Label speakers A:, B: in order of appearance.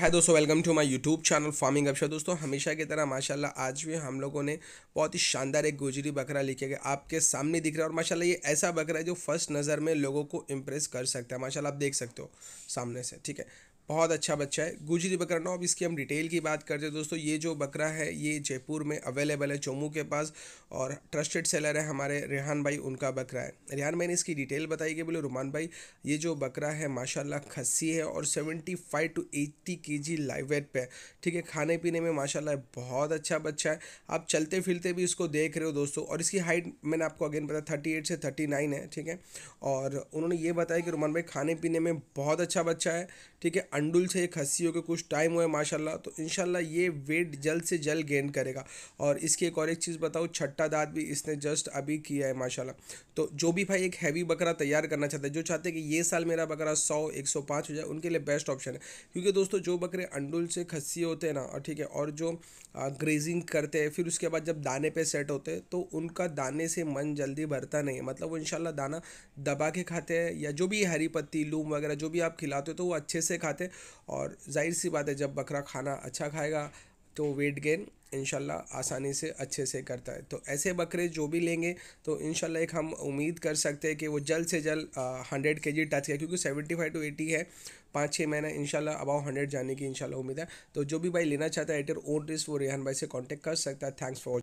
A: है दोस्तों welcome to my YouTube channel farming अपशा दोस्तों हमेशा की तरह माशाल्लाह आज भी हम लोगों ने बहुत ही शानदार एक गोजरी बकरा लिखे गया आपके सामने दिख रहा है और माशाल्लाह ये ऐसा बकरा है जो फर्स्ट नज़र में लोगों को इम्प्रेस कर सकता है माशाल्लाह आप देख सकते हो सामने से ठीक है बहुत अच्छा बच्चा है गुजरी बकरा नौ अब इसकी हम डिटेल की बात करते हैं दोस्तों ये जो बकरा है ये जयपुर में अवेलेबल है चोमू के पास और ट्रस्टेड सेलर है हमारे रेहान भाई उनका बकरा है रेहान भाई ने इसकी डिटेल बताई कि बोले रुमान भाई ये जो बकरा है माशाल्लाह खस्सी है और सेवेंटी फाइव टू एट्टी के जी लाइव वेट पे है ठीक है खाने पीने में माशाला बहुत अच्छा बच्चा है आप चलते फिरते भी इसको देख रहे हो दोस्तों और इसकी हाइट मैंने आपको अगेन बताया थर्टी एट से थर्टी नाइन है ठीक है और उन्होंने ये बताया कि रुमान भाई खाने पीने में बहुत अच्छा बच्चा है ठीक है अंडुल से खसी खस्सी होकर कुछ टाइम हुआ है माशाल्लाह तो इन ये वेट जल्द से जल्द गेन करेगा और इसकी एक और एक चीज़ बताऊँ छट्टा दाँत भी इसने जस्ट अभी किया है माशाल्लाह तो जो भी भाई एक हैवी बकरा तैयार करना चाहता है जो चाहते हैं कि ये साल मेरा बकरा सौ एक सौ पाँच हो जाए उनके लिए बेस्ट ऑप्शन है क्योंकि दोस्तों जो बकरे अंडुल से खस्सी होते हैं ना और ठीक है और जो ग्रेजिंग करते हैं फिर उसके बाद जब दाने पर सेट होते हैं तो उनका दाने से मन जल्दी भरता नहीं है मतलब वो इनशाला दाना दबा के खाते हैं या जो भी हरी पत्ती लूम वगैरह जो भी आप खिलाते हो तो वो अच्छे से खाते है और जाहिर सी बात है जब बकरा खाना अच्छा खाएगा तो वेट गेन इनशाला आसानी से अच्छे से करता है तो ऐसे बकरे जो भी लेंगे तो इनशाला एक हम उम्मीद कर सकते हैं कि वो जल्द से जल्द हंड्रेड के जी टच है क्योंकि सेवेंटी फाइव टू एटी है पाँच छः महीना इनशाला अबाउ हंड्रेड जाने की इनशाला उम्मीद है तो जो भी भाई लेना चाहता है एट ओन रिस्क वो रेहान भाई से कॉन्टैक्ट कर सकता है थैंक्स फॉर